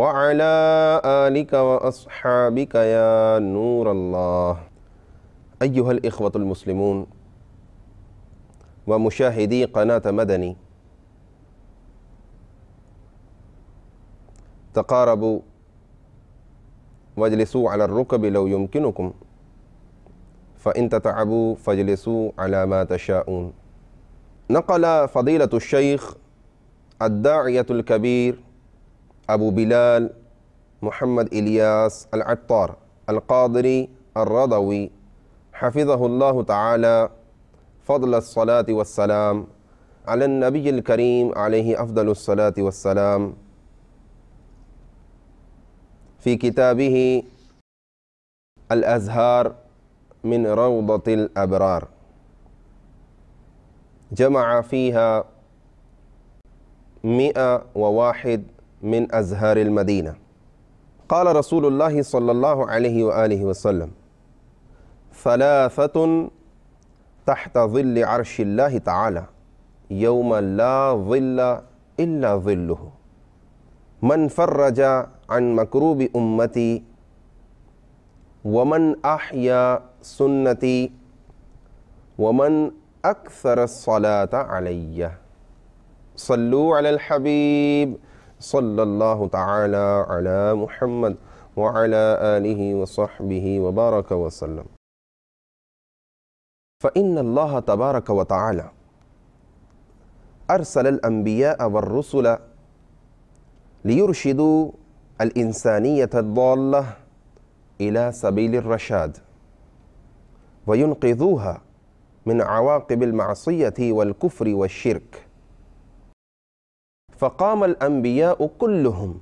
وعلى آلك وأصحابك يا نور الله أيها الإخوة المسلمون ومشاهدي قناة مدني تقاربوا واجلسوا على الركب لو يمكنكم فإن تتعبوا فاجلسوا على ما تشاءون نقل فضيلة الشيخ الداعية الكبير أبو بلال محمد إلياس العطار القاضري الرضوي حفظه الله تعالى فضل الصلاة والسلام على النبي الكريم عليه أفضل الصلاة والسلام في كتابه الأزهار من روضة الأبرار جمع فيها مئة وواحد من أزهار المدينة قال رسول الله صلى الله عليه وآله وسلم ثلاثة تحت ظل عرش الله تعالى يوم لا ظل إلا ظله من فرج عن مكروب أمتي ومن أحيا سنتي ومن أكثر الصلاة علي صلوا على الحبيب صلى الله تعالى على محمد وعلى آله وصحبه وبارك وسلم فإن الله تبارك وتعالى أرسل الأنبياء والرسل ليرشدوا الإنسانية الضالة إلى سبيل الرشاد وينقذوها من عواقب المعصية والكفر والشرك فقام الأنبياء كلهم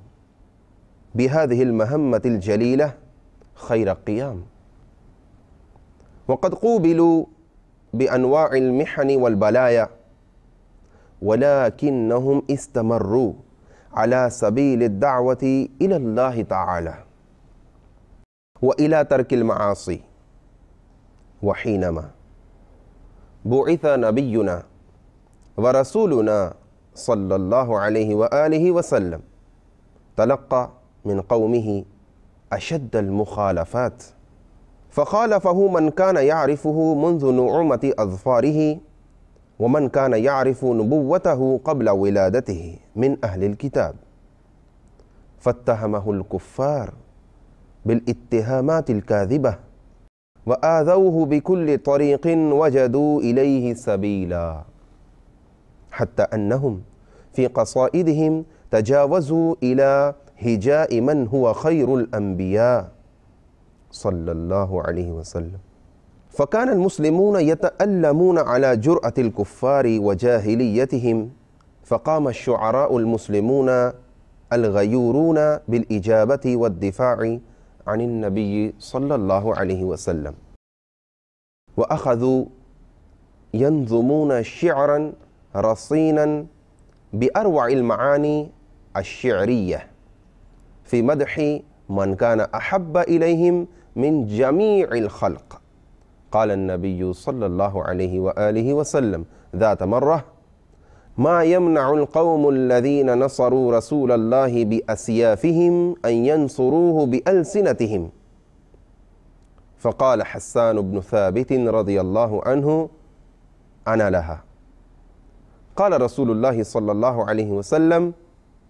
بهذه المهمة الجليلة خير قيام وقد قوبلوا بأنواع المحن والبلايا ولكنهم استمروا على سبيل الدعوة إلى الله تعالى وإلى ترك المعاصي وحينما بعث نبينا ورسولنا صلى الله عليه واله وسلم تلقى من قومه اشد المخالفات فخالفه من كان يعرفه منذ نعومه اظفاره ومن كان يعرف نبوته قبل ولادته من اهل الكتاب فاتهمه الكفار بالاتهامات الكاذبه واذوه بكل طريق وجدوا اليه سبيلا حتى انهم في قصائدهم تجاوزوا إلى هجاء من هو خير الأنبياء صلى الله عليه وسلم فكان المسلمون يتألمون على جرأة الكفار وجاهليتهم فقام الشعراء المسلمون الغيورون بالإجابة والدفاع عن النبي صلى الله عليه وسلم وأخذوا ينظمون شعرا رصينا بأروع المعاني الشعرية في مدح من كان أحب إليهم من جميع الخلق قال النبي صلى الله عليه وآله وسلم ذات مرة ما يمنع القوم الذين نصروا رسول الله بأسيافهم أن ينصروه بألسنتهم فقال حسان بن ثابت رضي الله عنه أنا لها قال رسول الله صلى الله عليه وسلم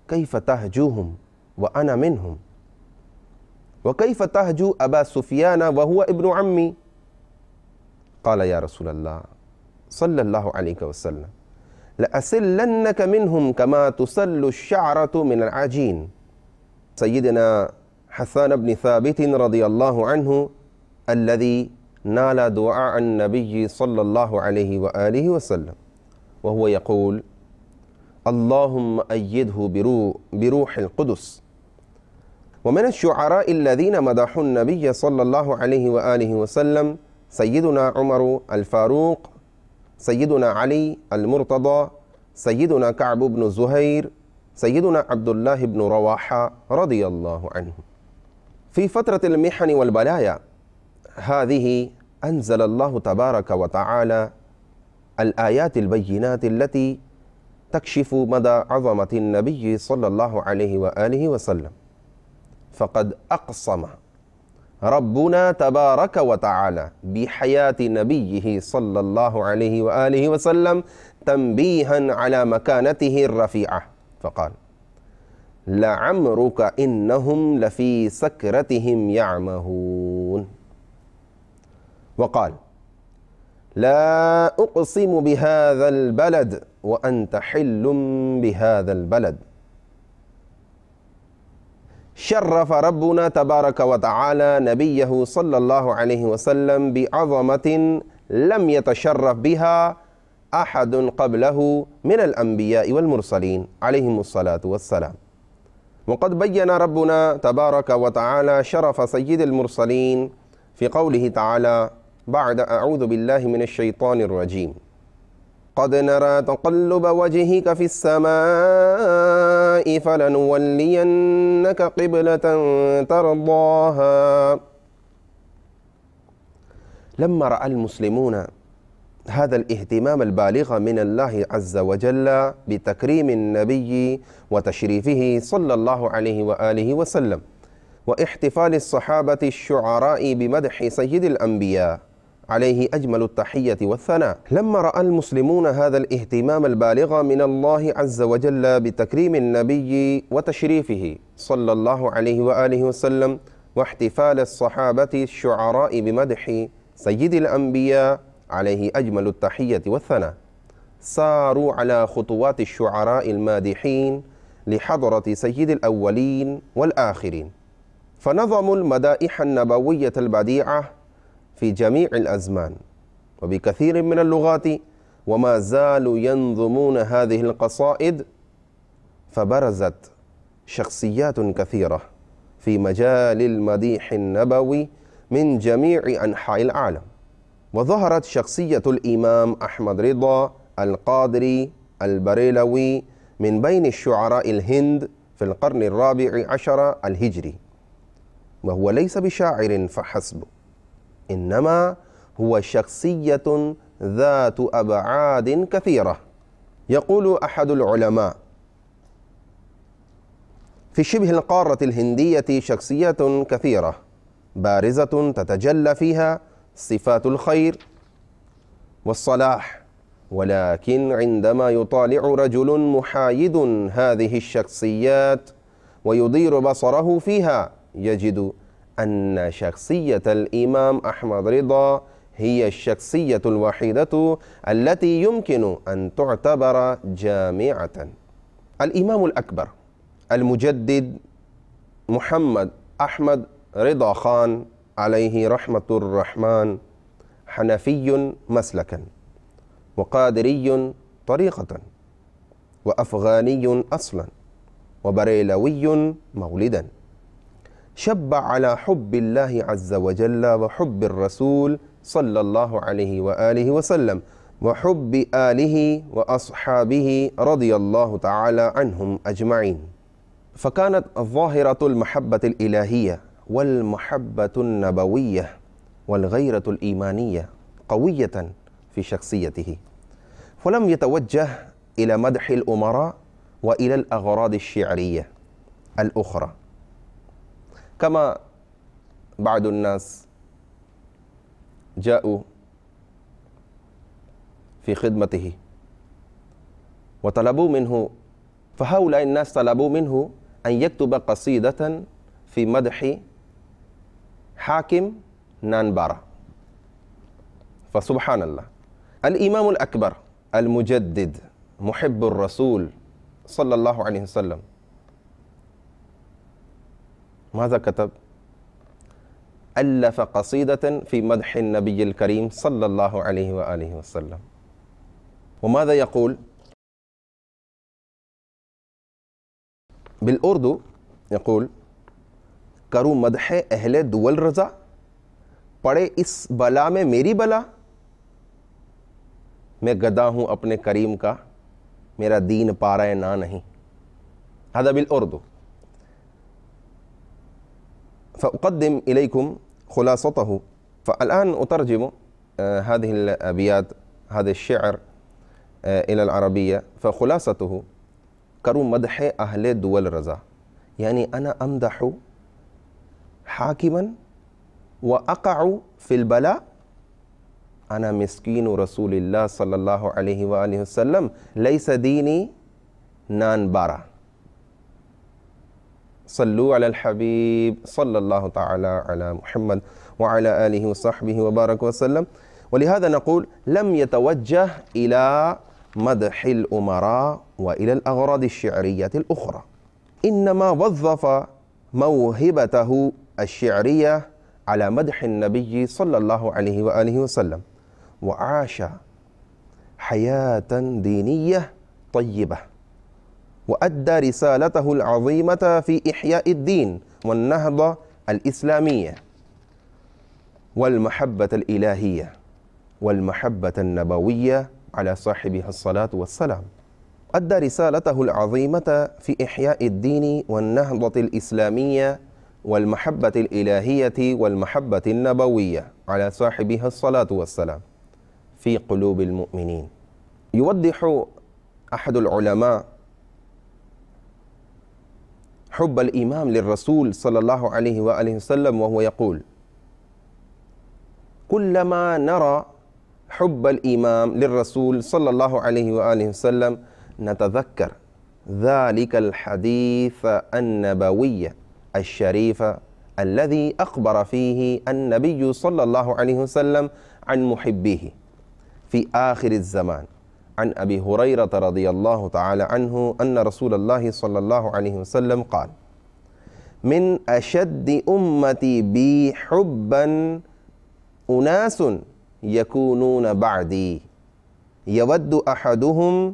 كيف تهجوهم وأنا منهم وكيف تهجو أبا سفيان وهو ابن عمي قال يا رسول الله صلى الله عليه وسلم لأسلنك منهم كما تسل الشعرة من العجين سيدنا حسان بن ثابت رضي الله عنه الذي نال دعاء النبي صلى الله عليه وآله وسلم وهو يقول اللهم أيده بروح القدس ومن الشعراء الذين مدحوا النبي صلى الله عليه وآله وسلم سيدنا عمر الفاروق سيدنا علي المرتضى سيدنا كعب بن زهير سيدنا عبد الله بن رواحة رضي الله عنه في فترة المحن والبلايا هذه أنزل الله تبارك وتعالى الآيات البينات التي تكشف مدى عظمة النبي صلى الله عليه وآله وسلم فقد أقسم ربنا تبارك وتعالى بحياة نبيه صلى الله عليه وآله وسلم تنبيها على مكانته الرفيعة فقال لعمرك إنهم لفي سكرتهم يعمهون وقال لا أقسم بهذا البلد وأنت حل بهذا البلد شرف ربنا تبارك وتعالى نبيه صلى الله عليه وسلم بعظمة لم يتشرف بها أحد قبله من الأنبياء والمرسلين عليهم الصلاة والسلام وقد بين ربنا تبارك وتعالى شرف سيد المرسلين في قوله تعالى بعد أعوذ بالله من الشيطان الرجيم قد نرى تقلب وجهك في السماء فلنولينك قبلة ترضاها لما رأى المسلمون هذا الاهتمام البالغ من الله عز وجل بتكريم النبي وتشريفه صلى الله عليه وآله وسلم واحتفال الصحابة الشعراء بمدح سيد الأنبياء عليه أجمل التحية والثناء لما رأى المسلمون هذا الاهتمام البالغ من الله عز وجل بتكريم النبي وتشريفه صلى الله عليه وآله وسلم واحتفال الصحابة الشعراء بمدح سيد الأنبياء عليه أجمل التحية والثناء ساروا على خطوات الشعراء المادحين لحضرة سيد الأولين والآخرين فنظموا المدائح النبوية البديعة في جميع الأزمان وبكثير من اللغات وما زالوا ينظمون هذه القصائد فبرزت شخصيات كثيرة في مجال المديح النبوي من جميع أنحاء العالم وظهرت شخصية الإمام أحمد رضا القادري البريلوي من بين الشعراء الهند في القرن الرابع عشر الهجري وهو ليس بشاعر فحسب إنما هو شخصية ذات أبعاد كثيرة يقول أحد العلماء في شبه القارة الهندية شخصية كثيرة بارزة تتجلى فيها صفات الخير والصلاح ولكن عندما يطالع رجل محايد هذه الشخصيات ويدير بصره فيها يجد أن شخصية الإمام أحمد رضا هي الشخصية الوحيدة التي يمكن أن تعتبر جامعة الإمام الأكبر المجدد محمد أحمد رضا خان عليه رحمة الرحمن حنفي مسلكا وقادري طريقة وأفغاني أصلا وبريلوي مولدا شب على حب الله عز وجل وحب الرسول صلى الله عليه وآله وسلم وحب آله وأصحابه رضي الله تعالى عنهم أجمعين فكانت ظاهرة المحبة الإلهية والمحبة النبوية والغيرة الإيمانية قوية في شخصيته فلم يتوجه إلى مدح الأمراء وإلى الأغراض الشعرية الأخرى كما بعض الناس جاءوا في خدمته وطلبوا منه فهؤلاء الناس طلبوا منه أن يكتب قصيدة في مدح حاكم نانبارا فسبحان الله الإمام الأكبر المجدد محب الرسول صلى الله عليه وسلم ماذا کتب ألف قصيدة في فی مدح الكريم صلى صلی اللہ علیہ وسلم وماذا يقول بالأردو يقول اردو کروں مدح اہل دول رضا پڑے اس بلا میں میری بلا میں گدا ہوں اپنے کریم کا میرا دین پارا نہ نہیں ہضا الاردو فأقدم إليكم خلاصته فالآن أترجم آه، هذه الأبيات هذا الشعر آه، إلى العربية فخلاصته كرم مدح أهل دول رزا يعني أنا أمدح حاكما وأقع في البلاء أنا مسكين رسول الله صلى الله عليه وآله وسلم ليس ديني نان بارا صلوا على الحبيب صلى الله تعالى على محمد وعلى آله وصحبه وبارك وسلم ولهذا نقول لم يتوجه إلى مدح الأمراء وإلى الأغراض الشعرية الأخرى إنما وظف موهبته الشعرية على مدح النبي صلى الله عليه وآله وسلم وعاش حياة دينية طيبة وأدى رسالته العظيمة في إحياء الدين والنهضة الإسلامية والمحبة الإلهية والمحبة النبوية على صاحبها الصلاة والسلام أدى رسالته العظيمة في إحياء الدين والنهضة الإسلامية والمحبة الإلهية والمحبة النبوية على صاحبها الصلاة والسلام في قلوب المؤمنين يوضح أحد العلماء حب الإمام للرسول صلى الله عليه وآله وسلم وهو يقول كلما نرى حب الإمام للرسول صلى الله عليه وآله وسلم نتذكر ذلك الحديث النبوي الشريف الذي أخبر فيه النبي صلى الله عليه وسلم عن محبيه في آخر الزمان عن أبي هريرة رضي الله تعالى عنه أن رسول الله صلى الله عليه وسلم قال من أشد أمتي بي حبا أناس يكونون بعدي يود أحدهم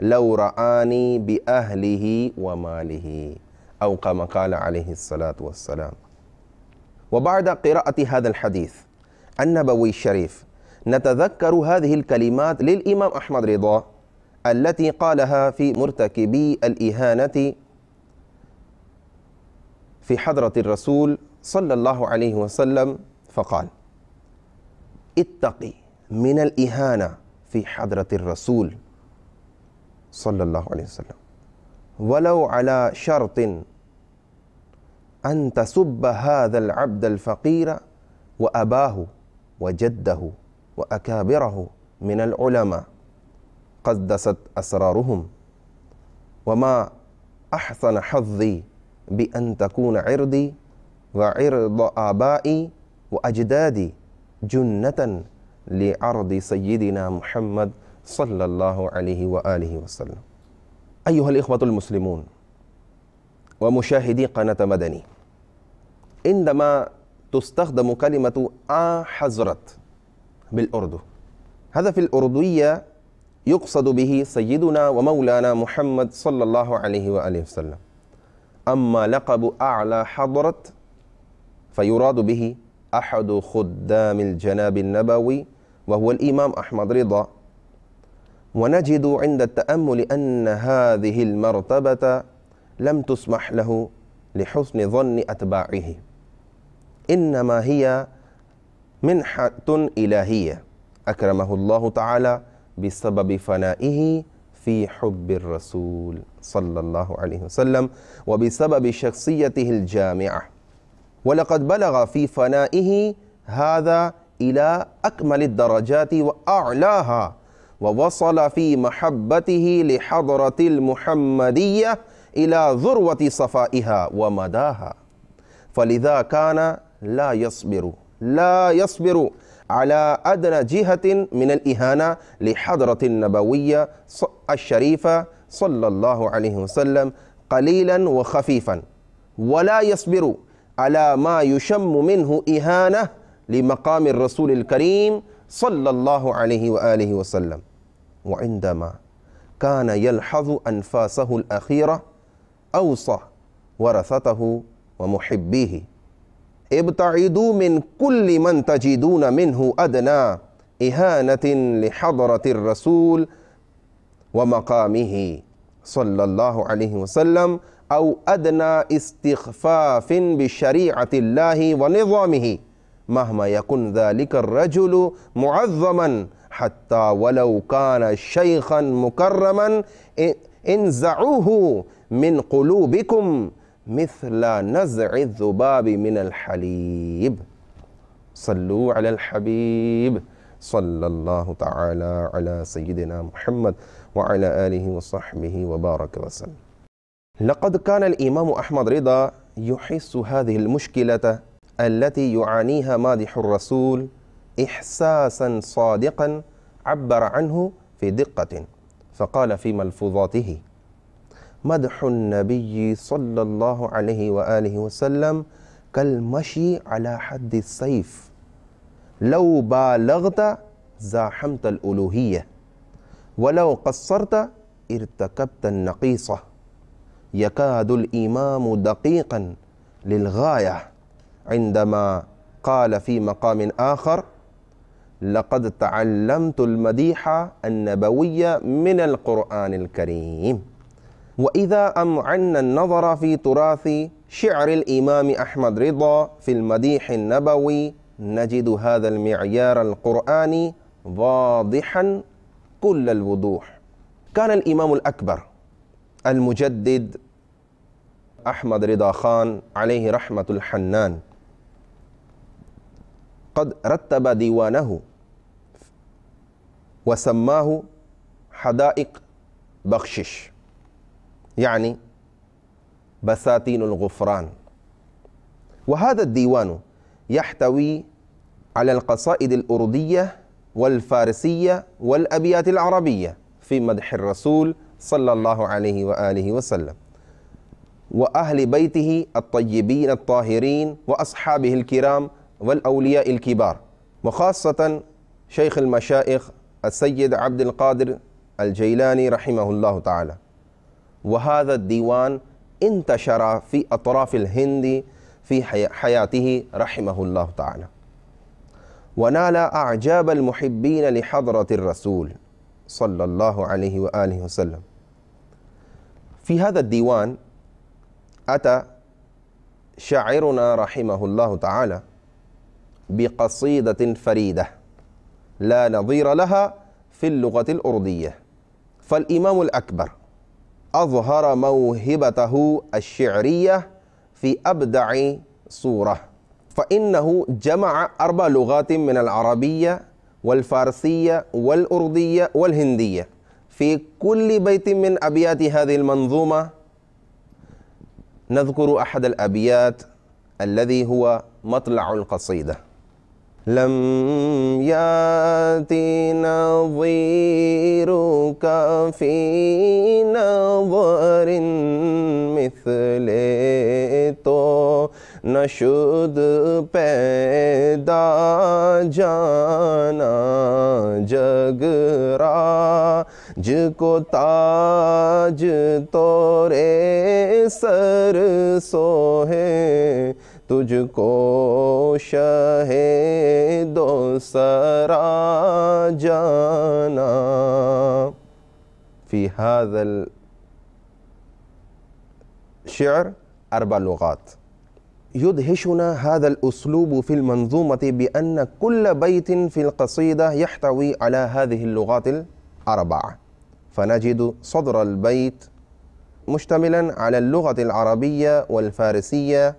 لو رآني بأهله وماله أو كما قال عليه الصلاة والسلام وبعد قراءة هذا الحديث النبوي الشريف نتذكر هذه الكلمات للإمام أحمد رضا التي قالها في مرتكبي الإهانة في حضرة الرسول صلى الله عليه وسلم فقال اتقي من الإهانة في حضرة الرسول صلى الله عليه وسلم ولو على شرط أن تسب هذا العبد الفقير وأباه وجده وأكابره من العلماء قدست أسرارهم وما أحسن حظي بأن تكون عرضي وعرض آبائي وأجدادي جنة لعرض سيدنا محمد صلى الله عليه وآله وسلم أيها الإخوة المسلمون ومشاهدي قناة مدني عندما تستخدم كلمة آ حزرت بالأردو هذا في الأردوية يقصد به سيدنا ومولانا محمد صلى الله عليه وآله وسلم أما لقب أعلى حضرة فيراد به أحد خدام الجناب النبوي وهو الإمام أحمد رضا ونجد عند التأمل أن هذه المرتبة لم تسمح له لحسن ظن أتباعه إنما هي منحة إلهية أكرمه الله تعالى بسبب فنائه في حب الرسول صلى الله عليه وسلم وبسبب شخصيته الجامعة ولقد بلغ في فنائه هذا إلى أكمل الدرجات وأعلاها ووصل في محبته لحضرة المحمدية إلى ذروة صفائها ومداها فلذا كان لا يصبر لا يصبر على أدنى جهة من الإهانة لحضرة النبوية الشريفة صلى الله عليه وسلم قليلا وخفيفا ولا يصبر على ما يشم منه إهانة لمقام الرسول الكريم صلى الله عليه وآله وسلم وعندما كان يلحظ أنفاسه الأخيرة أوصى ورثته ومحبيه ابتعدوا من كل من تجدون منه أدنى إهانة لحضرة الرسول ومقامه صلى الله عليه وسلم أو أدنى استخفاف بشريعة الله ونظامه مهما يكن ذلك الرجل معظما حتى ولو كان شيخا مكرما انزعوه من قلوبكم مثل نزع الذباب من الحليب صلوا على الحبيب صلى الله تعالى على سيدنا محمد وعلى آله وصحبه وبارك وسلم لقد كان الإمام أحمد رضا يحس هذه المشكلة التي يعانيها مادح الرسول إحساسا صادقا عبر عنه في دقة فقال في ملفوظاته مدح النبي صلى الله عليه وآله وسلم كالمشي على حد السيف لو بالغت زاحمت الألوهية ولو قصرت ارتكبت النقيصة يكاد الإمام دقيقا للغاية عندما قال في مقام آخر لقد تعلمت المديح النبوي من القرآن الكريم وإذا أمعنا النظر في تراث شعر الإمام أحمد رضا في المديح النبوي نجد هذا المعيار القرآني واضحا كل الوضوح كان الإمام الأكبر المجدد أحمد رضا خان عليه رحمة الحنان قد رتب ديوانه وسماه حدائق بخشش يعني بساتين الغفران وهذا الديوان يحتوي على القصائد الأردية والفارسية والأبيات العربية في مدح الرسول صلى الله عليه وآله وسلم وأهل بيته الطيبين الطاهرين وأصحابه الكرام والأولياء الكبار وخاصة شيخ المشائخ السيد عبد القادر الجيلاني رحمه الله تعالى وهذا الديوان انتشر في أطراف الهند في حياته رحمه الله تعالى ونال أعجاب المحبين لحضرة الرسول صلى الله عليه وآله وسلم في هذا الديوان أتى شاعرنا رحمه الله تعالى بقصيدة فريدة لا نظير لها في اللغة الأردية فالإمام الأكبر أظهر موهبته الشعرية في أبدع صورة فإنه جمع أربع لغات من العربية والفارسية والأردية والهندية في كل بيت من أبيات هذه المنظومة نذكر أحد الأبيات الذي هو مطلع القصيده لم یاتی نظیر کا فی نظر مثل تو نشد پیدا جانا جگ راج کو تاج تو رے سر سوہے کو शहे दो سرا جانا في هذا الشعر أربع لغات يدهشنا هذا الأسلوب في المنظومة بأن كل بيت في القصيدة يحتوي على هذه اللغات الأربعة فنجد صدر البيت مشتملا على اللغة العربية والفارسية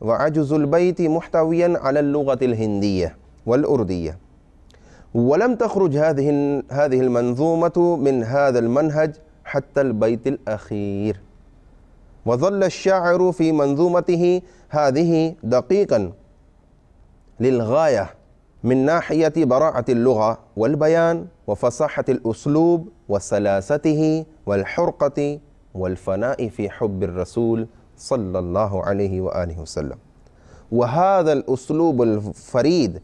وعجز البيت محتويا على اللغة الهندية والأردية ولم تخرج هذه هذه المنظومة من هذا المنهج حتى البيت الأخير وظل الشاعر في منظومته هذه دقيقا للغاية من ناحية براعة اللغة والبيان وفصاحة الأسلوب وسلاسته والحرقة والفناء في حب الرسول صلى الله عليه واله وسلم وهذا الاسلوب الفريد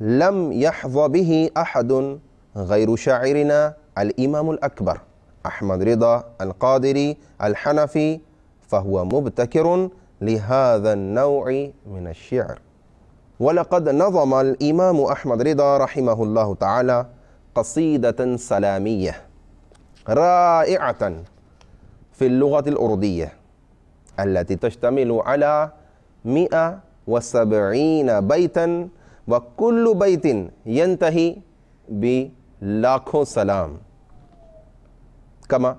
لم يحظى به احد غير شاعرنا الامام الاكبر احمد رضا القادري الحنفي فهو مبتكر لهذا النوع من الشعر ولقد نظم الامام احمد رضا رحمه الله تعالى قصيده سلاميه رائعه في اللغه الارديه التي تشتمل على مئة آ و صبری بیتن و کلو بیتن بی سلام کما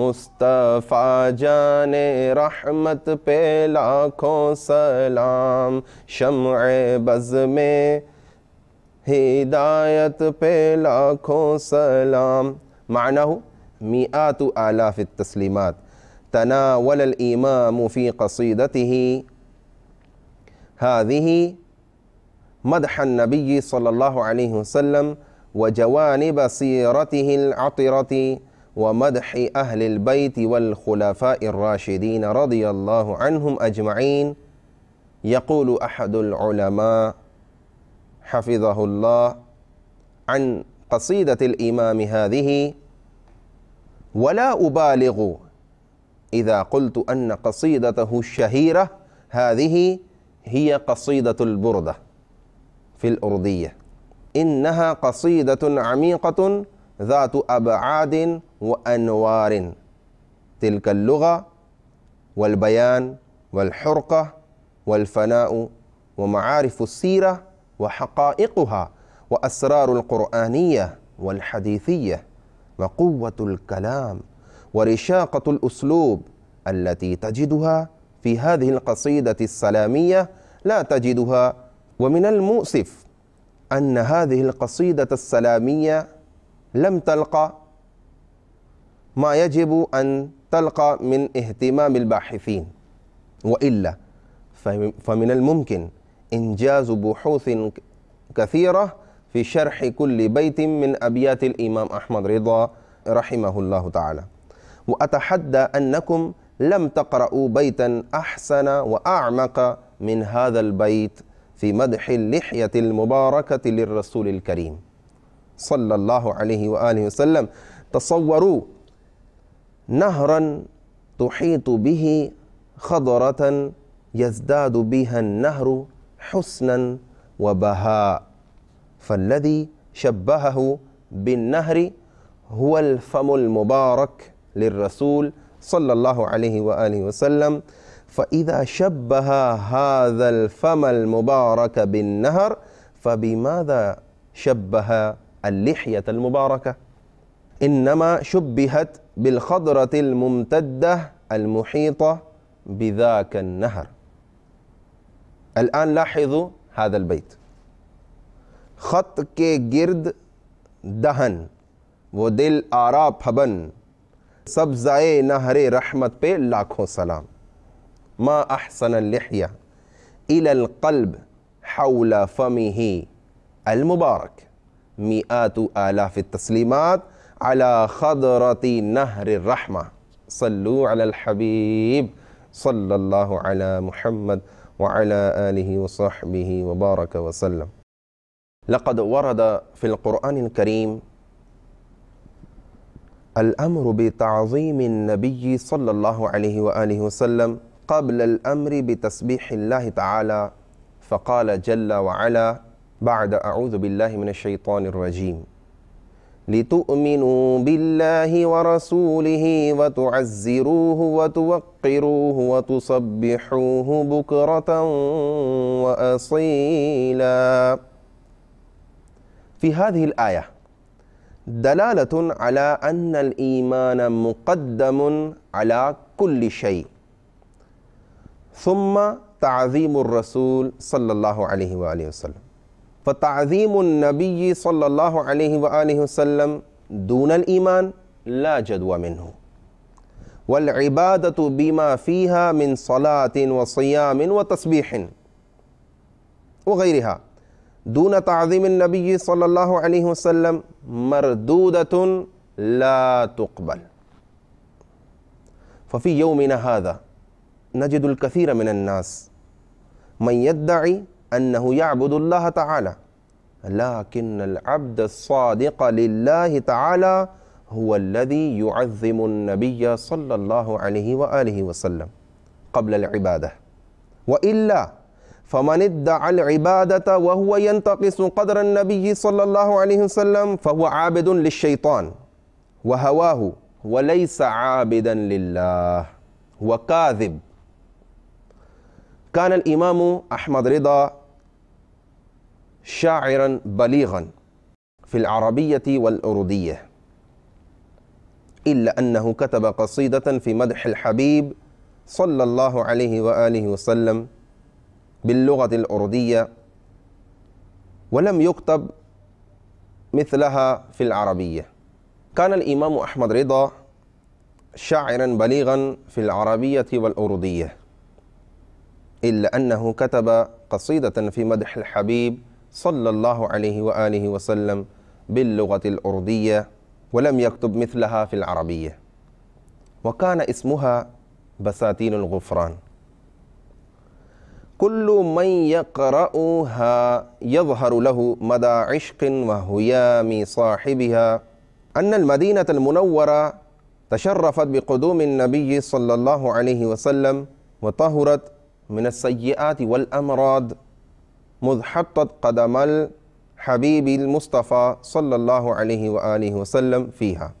مصطفیٰ جان رحمت پہ لاکھوں سلام شمع بز میں ہدایت پہ لاکھوں سلام معنی ہو مئات آلاف التسلیمات تناول الإمام في قصيدته هذه مدح النبي صلى الله عليه وسلم وجوانب سيرته العطرة ومدح أهل البيت والخلفاء الراشدين رضي الله عنهم أجمعين يقول أحد العلماء حفظه الله عن قصيدة الإمام هذه ولا أبالغ إذا قلت أن قصيدته الشهيرة هذه هي قصيدة البردة في الأردية إنها قصيدة عميقة ذات أبعاد وأنوار تلك اللغة والبيان والحرقة والفناء ومعارف السيرة وحقائقها وأسرار القرآنية والحديثية وقوة الكلام ورشاقة الأسلوب التي تجدها في هذه القصيدة السلامية لا تجدها ومن المؤسف أن هذه القصيدة السلامية لم تلقى ما يجب أن تلقى من اهتمام الباحثين وإلا فمن الممكن إنجاز بحوث كثيرة في شرح كل بيت من أبيات الإمام أحمد رضا رحمه الله تعالى وأتحدى أنكم لم تقرأوا بيتا أحسن وأعمق من هذا البيت في مدح اللحية المباركة للرسول الكريم صلى الله عليه وآله وسلم تصوروا نهرا تحيط به خضرة يزداد بها النهر حسنا وبهاء فالذي شبهه بالنهر هو الفم المبارك للرسول صلى الله عليه وآله وسلم فإذا شبه هذا الفم المبارك بالنهر فبماذا شبه اللحية المباركة إنما شبهت بالخضرة الممتدة المحيطة بذاك النهر الآن لاحظوا هذا البيت خط كي جرد دهن ودل آراب آرا سبزائے نہر رحمت پہ لاکھوں سلام ما احسن اللحیہ الى القلب حول فمه المبارك مئات آلاف التسليمات على خضرة نهر الرحمة صلوا على الحبيب صلى الله على محمد وعلى آله وصحبه وبارك وسلم لقد ورد في القرآن الكريم الأمر بتعظيم النبي صلى الله عليه وآله وسلم قبل الأمر بتسبيح الله تعالى فقال جل وعلا بعد أعوذ بالله من الشيطان الرجيم لتؤمنوا بالله ورسوله وتعزروه وتوقروه وتصبحوه بكرة وأصيلا في هذه الآية دلالة على أن الإيمان مقدم على كل شيء ثم تعظيم الرسول صلى الله عليه وآله وسلم فتعظيم النبي صلى الله عليه وآله وسلم دون الإيمان لا جدوى منه والعبادة بما فيها من صلاة وصيام وتسبيح وغيرها دون تعظيم النبي صلى الله عليه وسلم مردودة لا تقبل ففي يومنا هذا نجد الكثير من الناس من يدعي أنه يعبد الله تعالى لكن العبد الصادق لله تعالى هو الذي يعظم النبي صلى الله عليه وآله وسلم قبل العبادة وإلا فمن ادعى العبادة وهو ينتقص قدر النبي صلى الله عليه وسلم فهو عابد للشيطان وهواه وليس عابدا لله وكاذب كان الإمام أحمد رضا شاعرا بليغا في العربية والأردية إلا أنه كتب قصيدة في مدح الحبيب صلى الله عليه وآله وسلم باللغة الأردية ولم يكتب مثلها في العربية كان الإمام أحمد رضا شاعرا بليغا في العربية والأردية إلا أنه كتب قصيدة في مدح الحبيب صلى الله عليه وآله وسلم باللغة الأردية ولم يكتب مثلها في العربية وكان اسمها بساتين الغفران كل من يقرأها يظهر له مدى عشق وهيام صاحبها أن المدينة المنورة تشرفت بقدوم النبي صلى الله عليه وسلم وطهرت من السيئات والأمراض مذ حطت قدم الحبيب المصطفى صلى الله عليه وآله وسلم فيها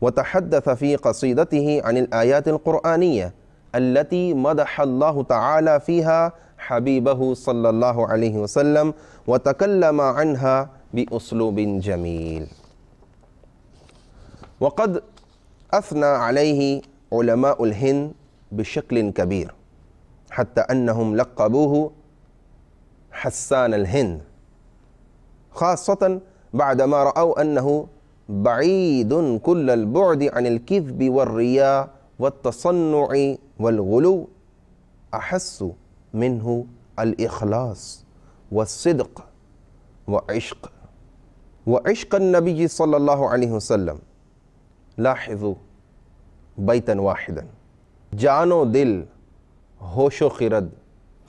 وتحدث في قصيدته عن الآيات القرآنية التي مدح الله تعالى فيها حبيبه صلى الله عليه وسلم وتكلم عنها بأسلوب جميل وقد أثنى عليه علماء الهند بشكل كبير حتى أنهم لقبوه حسان الهند خاصة بعدما رأوا أنه بعيد كل البعد عن الكذب والرياء وَالتَّصَنُّعِ تصنعی و مِنْهُ الْإِخْلَاسِ والصدق وعشق وعشق النبي صلى الله عليه وسلم لاحظوا بیتن واحدا جان و دل ہوش و خرد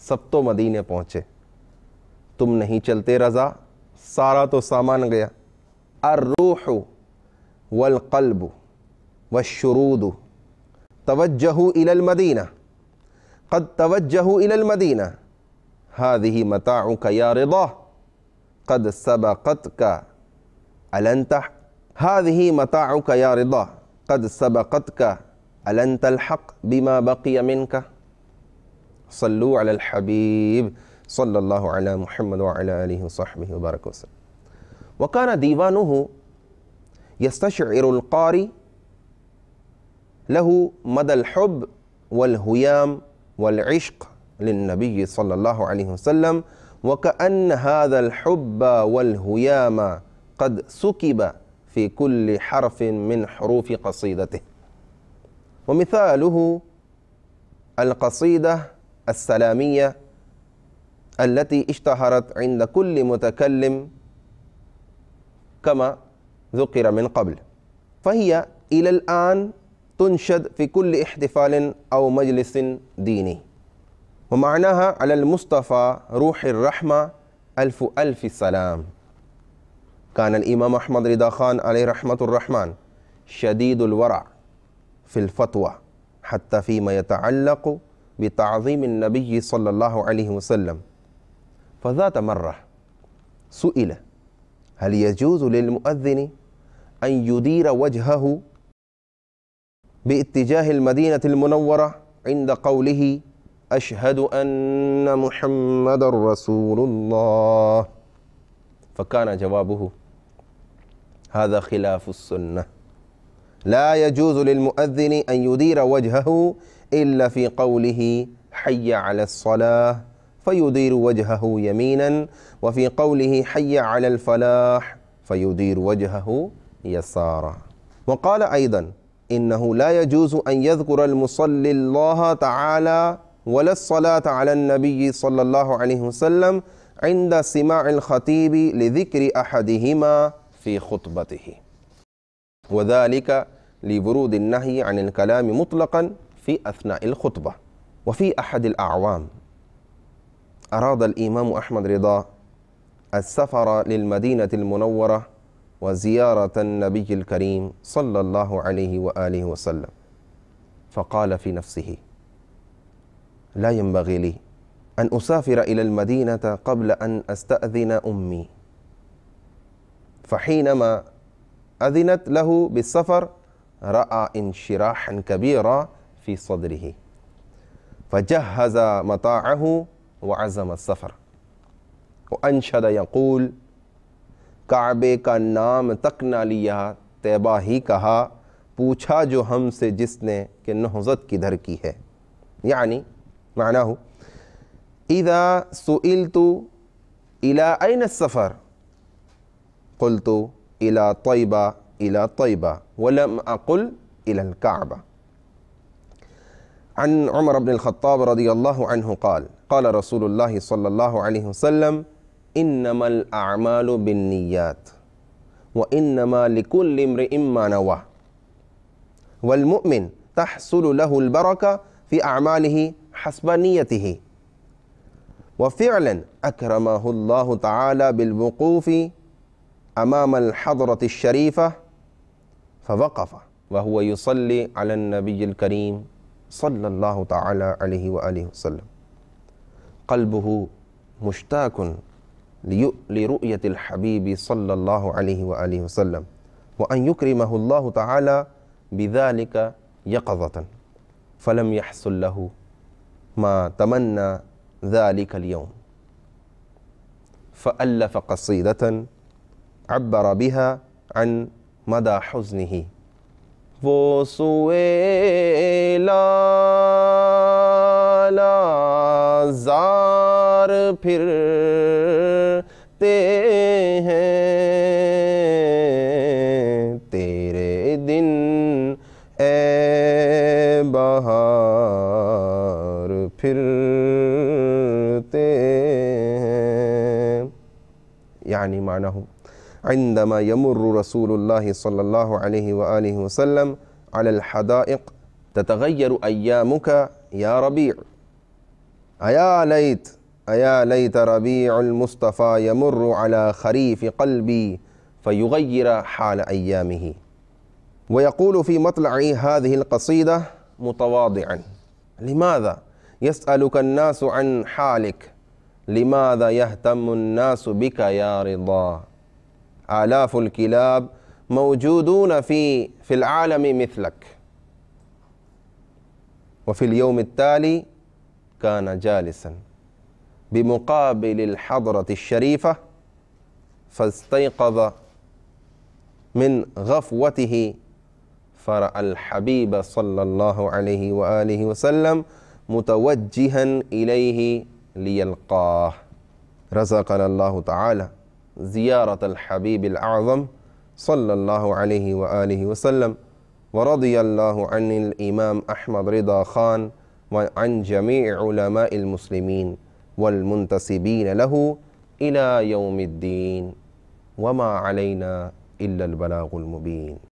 سب تو مدینہ پہنچے تم نہیں چلتے رضا سارا تو سامان گیا الروح والقلب والشرود والشرود توجهوا إلى المدينة قد توجهوا إلى المدينة هذه متاعك يا رضاه قد سبقتك ألن هذه متاعك يا رضاه قد سبقتك ألن تلحق بما بقي منك صلوا على الحبيب صلى الله على محمد وعلى آله وصحبه وبارك وسلم وكان ديوانه يستشعر القارئ له مدى الحب والهيام والعشق للنبي صلى الله عليه وسلم وكأن هذا الحب والهيام قد سكب في كل حرف من حروف قصيدته ومثاله القصيدة السلامية التي اشتهرت عند كل متكلم كما ذكر من قبل فهي إلى الآن تنشد في كل احتفال أو مجلس ديني ومعناها على المصطفى روح الرحمة ألف ألف سلام كان الإمام أحمد رضا خان عليه رحمة الرحمن شديد الورع في الفتوى حتى فيما يتعلق بتعظيم النبي صلى الله عليه وسلم فذات مرة سئل هل يجوز للمؤذن أن يدير وجهه باتجاه المدينة المنورة عند قوله أشهد أن محمد رسول الله فكان جوابه هذا خلاف السنة لا يجوز للمؤذن أن يدير وجهه إلا في قوله حي على الصلاة فيدير وجهه يمينا وفي قوله حي على الفلاح فيدير وجهه يسارا وقال أيضا إنه لا يجوز أن يذكر المصلي الله تعالى ولا الصلاة على النبي صلى الله عليه وسلم عند سماع الخطيب لذكر أحدهما في خطبته وذلك لورود النهي عن الكلام مطلقا في أثناء الخطبة وفي أحد الأعوام أراد الإمام أحمد رضا السفر للمدينة المنورة وزيارة النبي الكريم صلى الله عليه وآله وسلم فقال في نفسه لا ينبغي لي أن أسافر إلى المدينة قبل أن أستأذن أمي فحينما أذنت له بالسفر رأى انشراحا كبيرا في صدره فجهز مطاعه وعزم السفر وأنشد يقول کعبے کا نام تک نہ لیا تیبہ ہی کہا پوچھا جو ہم سے جس نے کہ نحضت کی دھر کی ہے یعنی معنی ہو اذا سُئِلْتُ الى اَيْنَ السفر قُلْتُ الى طیبہ الى طیبہ ولم اقل الى الكعبہ عن عمر بن الخطاب رضی اللہ عنہ قال قال رسول اللہ صلی اللہ علیہ وسلم إنما الأعمال بالنيات وإنما لكل امرئ ما نوى والمؤمن تحصل له البركة في أعماله حسب نيته وفعلا أكرمه الله تعالى بالوقوف أمام الحضرة الشريفة فوقف وهو يصلي على النبي الكريم صلى الله تعالى عليه وآله وسلم قلبه مشتاق لرؤية الحبيب صلى الله عليه وآله وسلم وأن يكرمه الله تعالى بذلك يقظة فلم يحصل له ما تمنى ذلك اليوم فألف قصيدة عبر بها عن مدى حزنه وصويلاً اللہ زار پھرتے ہیں تیرے دن اے بہار پھرتے ہیں یعنی معنی ہوں عندما يمر رسول اللّہ صلی اللہ علیہ علیہ وسلم على الحدائق تتغير أيامك يا ربيع أيا ليت أيا ليت ربيع المصطفى يمر على خريف قلبي فيغير حال أيامه ويقول في مطلع هذه القصيدة متواضعا لماذا يسألك الناس عن حالك لماذا يهتم الناس بك يا رضا آلاف الكلاب موجودون في في العالم مثلك وفي اليوم التالي كان جالسا بمقابل الحضرة الشريفة فاستيقظ من غفوته فرأى الحبيب صلى الله عليه وآله وسلم متوجها إليه ليلقاه رزقنا الله تعالى زيارة الحبيب الأعظم صلى الله عليه وآله وسلم ورضي الله عن الإمام أحمد رضا خان وعن جميع علماء المسلمين والمنتسبين له إلى يوم الدين وما علينا إلا البلاغ المبين